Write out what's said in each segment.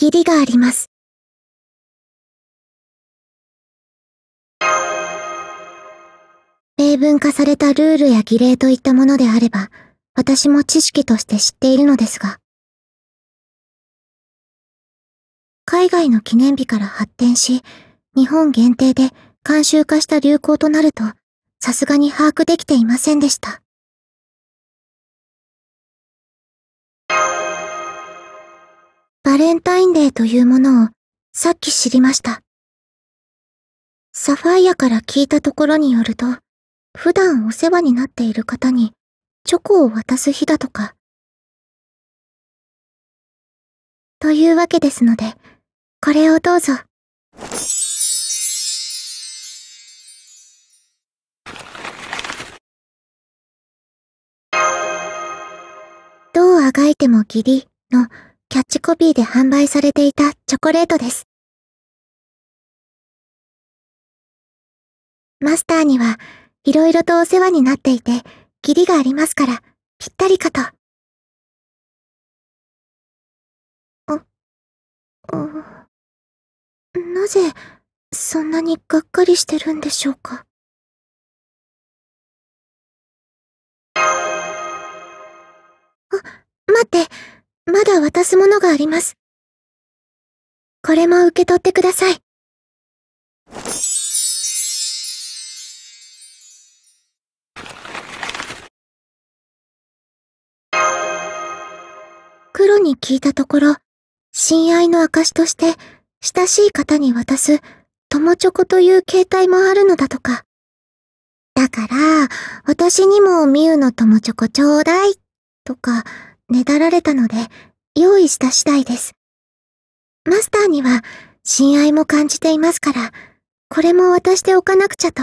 義理があります。例文化されたルールや儀礼といったものであれば、私も知識として知っているのですが、海外の記念日から発展し、日本限定で慣習化した流行となると、さすがに把握できていませんでした。レンタインデーというものをさっき知りました。サファイアから聞いたところによると、普段お世話になっている方にチョコを渡す日だとか。というわけですので、これをどうぞ。どうあがいても義理のキャッチコピーで販売されていたチョコレートです。マスターには、色々とお世話になっていて、キリがありますから、ぴったりかと。なぜ、そんなにがっかりしてるんでしょうか。あ、待って。まだ渡すものがあります。これも受け取ってください。黒に聞いたところ、親愛の証として、親しい方に渡す、友チョコという形態もあるのだとか。だから、私にもミュウの友チョコちょうだい、とか、ねだられたので、用意した次第です。マスターには、親愛も感じていますから、これも渡しておかなくちゃと。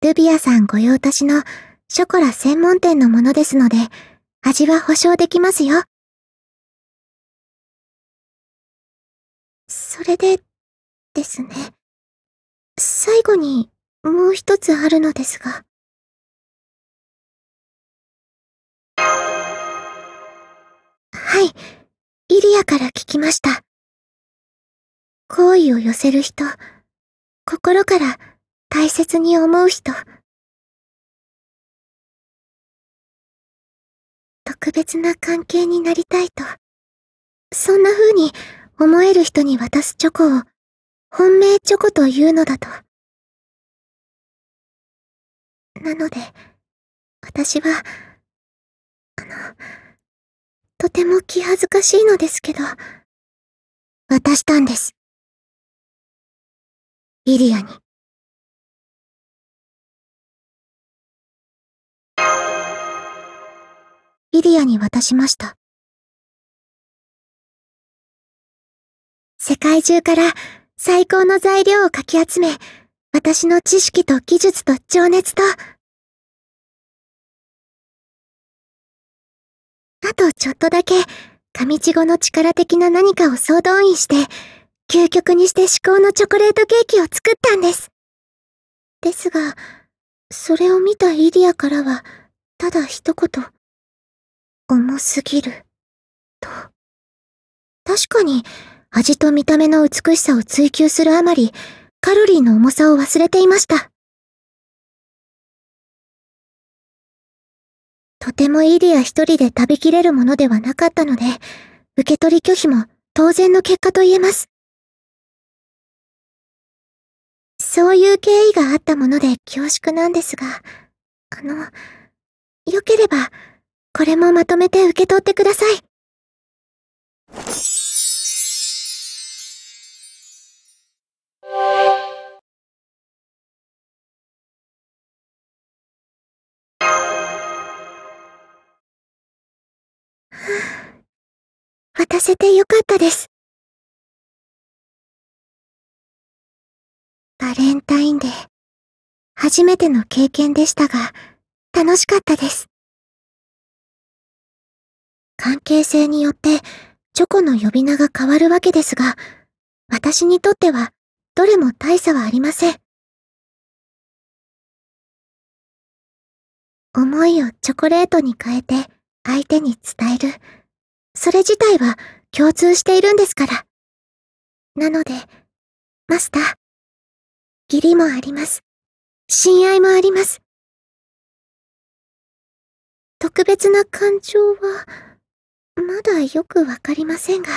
ルビアさん御用達のショコラ専門店のものですので、味は保証できますよ。それで、ですね。最後にもう一つあるのですが。はい、イリアから聞きました。好意を寄せる人、心から大切に思う人。特別な関係になりたいと、そんな風に思える人に渡すチョコを本命チョコというのだと。なので、私は、あの、とても気恥ずかしいのですけど、渡したんです。イリアに。イリアに渡しました。世界中から最高の材料をかき集め、私の知識と技術と情熱と、あとちょっとだけ、上地語の力的な何かを総動員して、究極にして至高のチョコレートケーキを作ったんです。ですが、それを見たイリアからは、ただ一言、重すぎる、と。確かに、味と見た目の美しさを追求するあまり、カロリーの重さを忘れていました。とてもイィア一人で食べきれるものではなかったので、受け取り拒否も当然の結果と言えます。そういう経緯があったもので恐縮なんですが、あの、良ければ、これもまとめて受け取ってください。渡せてよかったです。バレンタインデー、初めての経験でしたが、楽しかったです。関係性によって、チョコの呼び名が変わるわけですが、私にとっては、どれも大差はありません。思いをチョコレートに変えて相手に伝える。それ自体は共通しているんですから。なので、マスター、義理もあります。親愛もあります。特別な感情は、まだよくわかりませんが、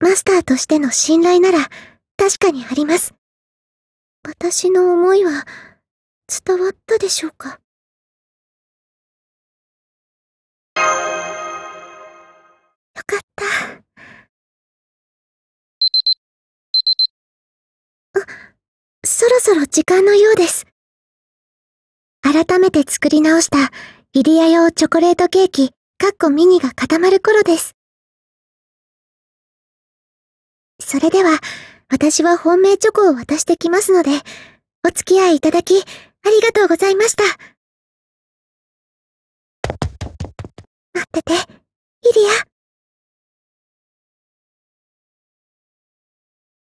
マスターとしての信頼なら確かにあります。私の思いは伝わったでしょうかそろそろ時間のようです。改めて作り直したイリア用チョコレートケーキ、カッコミニが固まる頃です。それでは、私は本命チョコを渡してきますので、お付き合いいただき、ありがとうございました。待ってて、イリア。